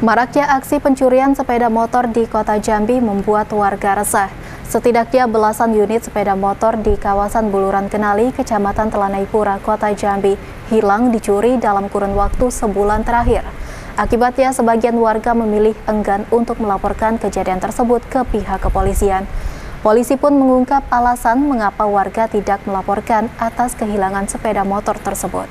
Maraknya aksi pencurian sepeda motor di kota Jambi membuat warga resah. Setidaknya belasan unit sepeda motor di kawasan Buluran Kenali, Kecamatan Telanaipura, Kota Jambi, hilang dicuri dalam kurun waktu sebulan terakhir. Akibatnya, sebagian warga memilih enggan untuk melaporkan kejadian tersebut ke pihak kepolisian. Polisi pun mengungkap alasan mengapa warga tidak melaporkan atas kehilangan sepeda motor tersebut.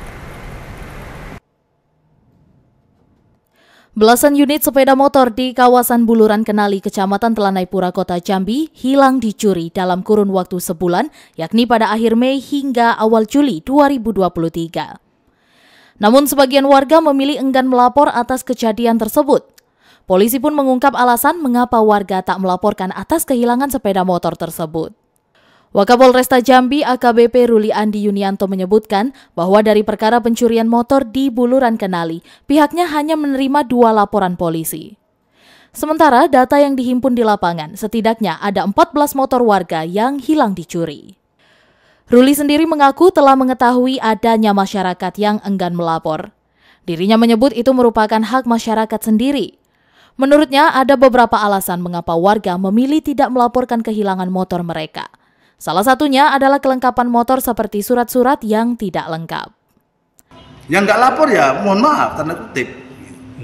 Belasan unit sepeda motor di kawasan Buluran Kenali, Kecamatan Telanai Pura, Kota Jambi, hilang dicuri dalam kurun waktu sebulan, yakni pada akhir Mei hingga awal Juli 2023. Namun sebagian warga memilih enggan melapor atas kejadian tersebut. Polisi pun mengungkap alasan mengapa warga tak melaporkan atas kehilangan sepeda motor tersebut. Wakapolresta Jambi AKBP Ruli Andi Yunianto menyebutkan bahwa dari perkara pencurian motor di Buluran Kenali, pihaknya hanya menerima dua laporan polisi. Sementara data yang dihimpun di lapangan, setidaknya ada 14 motor warga yang hilang dicuri. Ruli sendiri mengaku telah mengetahui adanya masyarakat yang enggan melapor. Dirinya menyebut itu merupakan hak masyarakat sendiri. Menurutnya ada beberapa alasan mengapa warga memilih tidak melaporkan kehilangan motor mereka – Salah satunya adalah kelengkapan motor seperti surat-surat yang tidak lengkap. Yang nggak lapor ya mohon maaf karena kutip.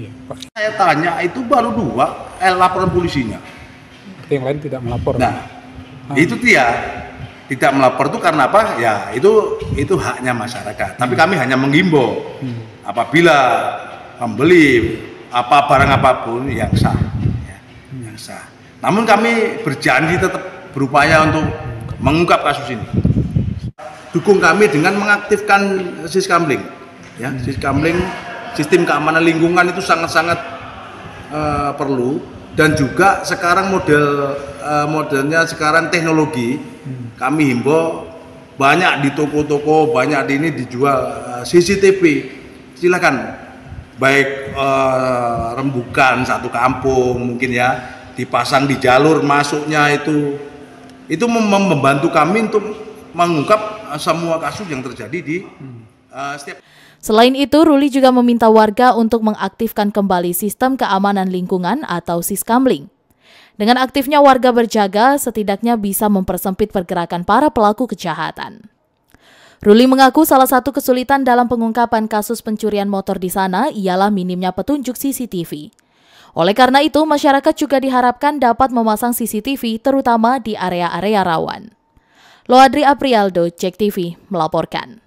Iya, Saya tanya itu baru dua eh, laporan polisinya. Yang lain tidak melapor. Nah, nah. itu dia tidak melapor itu karena apa? Ya itu itu haknya masyarakat. Tapi hmm. kami hanya menghimbau hmm. apabila membeli apa barang apapun yang sah, ya, hmm. yang sah. Namun kami berjanji tetap berupaya untuk mengungkap kasus ini. Dukung kami dengan mengaktifkan siskamling. Ya, siskamling sistem keamanan lingkungan itu sangat-sangat uh, perlu dan juga sekarang model uh, modelnya sekarang teknologi kami himbau banyak di toko-toko banyak di ini dijual eh, CCTV silakan baik uh, rembukan satu kampung mungkin ya dipasang di jalur masuknya itu itu membantu kami untuk mengungkap eh, semua kasus yang terjadi di uh, setiap Selain itu, Ruli juga meminta warga untuk mengaktifkan kembali sistem keamanan lingkungan atau Siskamling. Dengan aktifnya warga berjaga, setidaknya bisa mempersempit pergerakan para pelaku kejahatan. Ruli mengaku salah satu kesulitan dalam pengungkapan kasus pencurian motor di sana ialah minimnya petunjuk CCTV. Oleh karena itu, masyarakat juga diharapkan dapat memasang CCTV terutama di area-area rawan. Loadri Aprialdo, Cek TV, melaporkan.